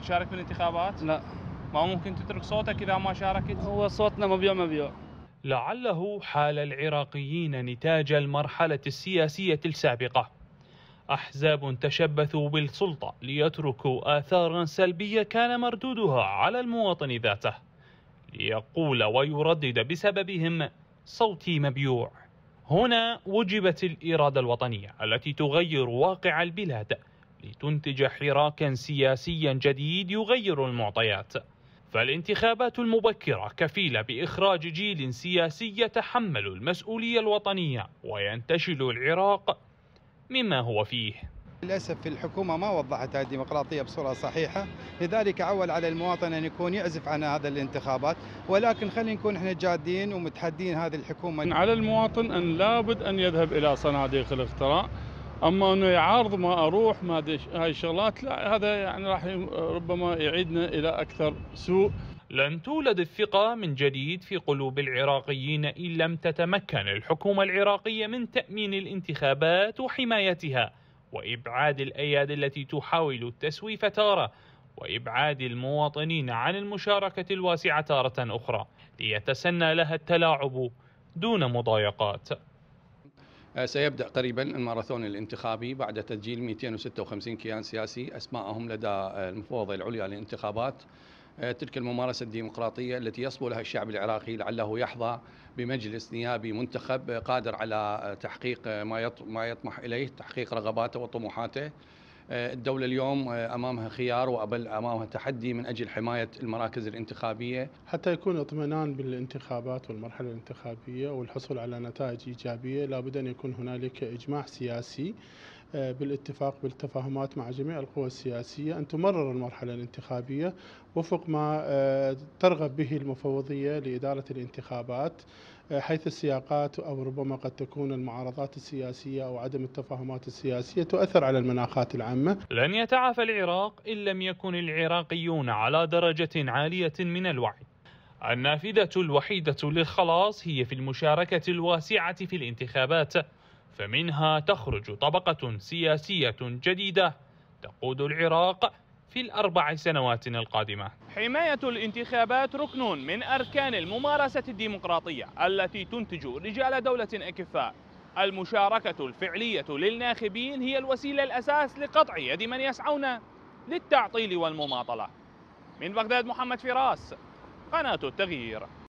حتشارك بالانتخابات؟ لا ما ممكن تترك صوتك إذا ما شاركت؟ هو صوتنا مبيوع مبيوع لعله حال العراقيين نتاج المرحلة السياسية السابقة أحزاب تشبثوا بالسلطة ليتركوا آثارا سلبية كان مردودها على المواطن ذاته ليقول ويردد بسببهم صوتي مبيوع هنا وجبت الإرادة الوطنية التي تغير واقع البلاد لتنتج حراكا سياسيا جديد يغير المعطيات فالانتخابات المبكرة كفيلة بإخراج جيل سياسي يتحمل المسؤولية الوطنية وينتشل العراق مما هو فيه للأسف الحكومة ما وضحت الديمقراطية بصورة صحيحة لذلك عول على المواطن أن يكون يعزف عن هذا الانتخابات ولكن خلينا نكون احنا جادين ومتحدين هذه الحكومة على المواطن أن لابد أن يذهب إلى صناديق الاقتراع اما انه يعارض ما اروح ما ادري هاي الشغلات لا هذا يعني راح ربما يعيدنا الى اكثر سوء لن تولد الثقة من جديد في قلوب العراقيين إن لم تتمكن الحكومة العراقية من تأمين الانتخابات وحمايتها وإبعاد الأيادي التي تحاول التسويف تارة وإبعاد المواطنين عن المشاركة الواسعة تارة أخرى ليتسنى لها التلاعب دون مضايقات آه، سيبدأ قريبا الماراثون الانتخابي بعد تسجيل 256 كيان سياسي أسماءهم لدى آه، المفوضة العليا للانتخابات آه، تلك الممارسة الديمقراطية التي يصبو لها الشعب العراقي لعله يحظى بمجلس نيابي منتخب قادر على تحقيق ما يطمح إليه تحقيق رغباته وطموحاته آه، الدولة اليوم آه، أمامها خيار وأبل أمامها تحدي من أجل حماية المراكز الانتخابية حتى يكون اطمئنان بالانتخابات والمرحلة الانتخابية والحصول على نتائج إيجابية لابد أن يكون هنالك إجماع سياسي آه، بالاتفاق بالتفاهمات مع جميع القوى السياسية أن تمرر المرحلة الانتخابية وفق ما ترغب به المفوضية لإدارة الانتخابات حيث السياقات أو ربما قد تكون المعارضات السياسية أو عدم التفاهمات السياسية تؤثر على المناخات العامة لن يتعافى العراق إن لم يكن العراقيون على درجة عالية من الوعي النافذة الوحيدة للخلاص هي في المشاركة الواسعة في الانتخابات فمنها تخرج طبقة سياسية جديدة تقود العراق في الأربع سنوات القادمة حماية الانتخابات ركن من أركان الممارسة الديمقراطية التي تنتج رجال دولة أكفاء المشاركة الفعلية للناخبين هي الوسيلة الأساس لقطع يد من يسعون للتعطيل والمماطلة من بغداد محمد فراس قناة التغيير